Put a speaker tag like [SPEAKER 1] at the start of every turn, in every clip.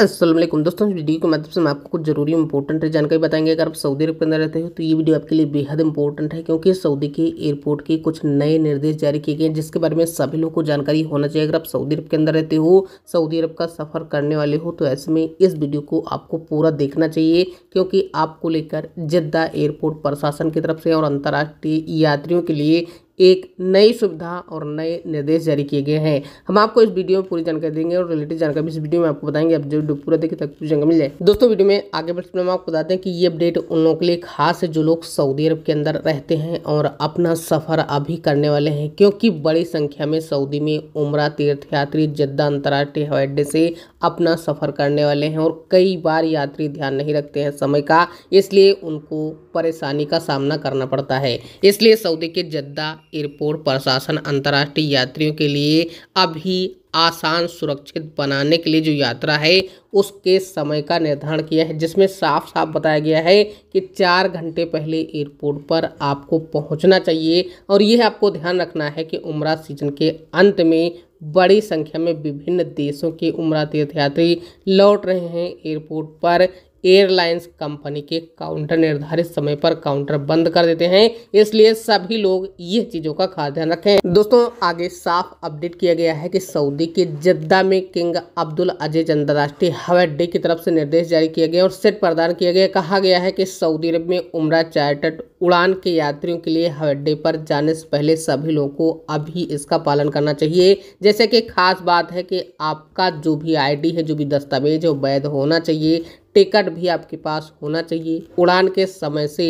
[SPEAKER 1] असलम दोस्तों इस वीडियो के माध्यम से हम आपको कुछ जरूरी इंपॉर्टेंट है जानकारी बताएंगे अगर आप सऊदी अरब के अंदर रहते हो तो ये वीडियो आपके लिए बेहद इंपॉर्टेंट है क्योंकि सऊदी के एयरपोर्ट के कुछ नए निर्देश जारी किए गए हैं जिसके बारे में सभी लोगों को जानकारी होना चाहिए अगर आप सऊदी अरब के अंदर रहते हो सऊदी अरब का सफ़र करने वाले हो तो ऐसे में इस वीडियो को आपको पूरा देखना चाहिए क्योंकि आपको लेकर जिद्दा एयरपोर्ट प्रशासन की तरफ से और अंतर्राष्ट्रीय यात्रियों के लिए एक नई सुविधा और नए निर्देश जारी किए गए हैं हम आपको इस वीडियो में पूरी जानकारी देंगे और रिलेटेड जानकारी इस वीडियो में आपको बताएंगे आप जो पूरा देखिए तक पूरी जानकारी मिल जाए दोस्तों वीडियो में आगे बढ़ते हम आपको बताते हैं कि ये अपडेट उन लोगों के लिए खास है जो लोग सऊदी अरब के अंदर रहते हैं और अपना सफ़र अभी करने वाले हैं क्योंकि बड़ी संख्या में सऊदी में उमरा तीर्थयात्री जद्दा अंतर्राष्ट्रीय हवाई अड्डे से अपना सफ़र करने वाले हैं और कई बार यात्री ध्यान नहीं रखते हैं समय का इसलिए उनको परेशानी का सामना करना पड़ता है इसलिए सऊदी के जद्दा एयरपोर्ट प्रशासन अंतर्राष्ट्रीय यात्रियों के लिए अभी आसान सुरक्षित बनाने के लिए जो यात्रा है उसके समय का निर्धारण किया है जिसमें साफ साफ बताया गया है कि चार घंटे पहले एयरपोर्ट पर आपको पहुंचना चाहिए और यह आपको ध्यान रखना है कि उम्र सीजन के अंत में बड़ी संख्या में विभिन्न देशों के उम्र तीर्थयात्री लौट रहे हैं एयरपोर्ट पर एयरलाइंस कंपनी के काउंटर निर्धारित समय पर काउंटर बंद कर देते हैं इसलिए सभी लोग ये चीज़ों का खास ध्यान रखें दोस्तों आगे साफ अपडेट किया गया है कि सऊदी के जद्दा में किंग अब्दुल अजीज अंतर्राष्ट्रीय हवाई अड्डे की तरफ से निर्देश जारी किया गया और सेट प्रदान किया गया कहा गया है कि सऊदी अरब में उमरा चार्टर्ड उड़ान के यात्रियों के लिए हवाई अड्डे पर जाने से पहले सभी लोगों को अभी इसका पालन करना चाहिए जैसे कि खास बात है कि आपका जो भी आईडी है जो भी दस्तावेज है वैध होना चाहिए टिकट भी आपके पास होना चाहिए उड़ान के समय से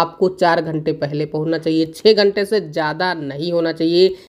[SPEAKER 1] आपको चार घंटे पहले पहुंचना चाहिए छः घंटे से ज़्यादा नहीं होना चाहिए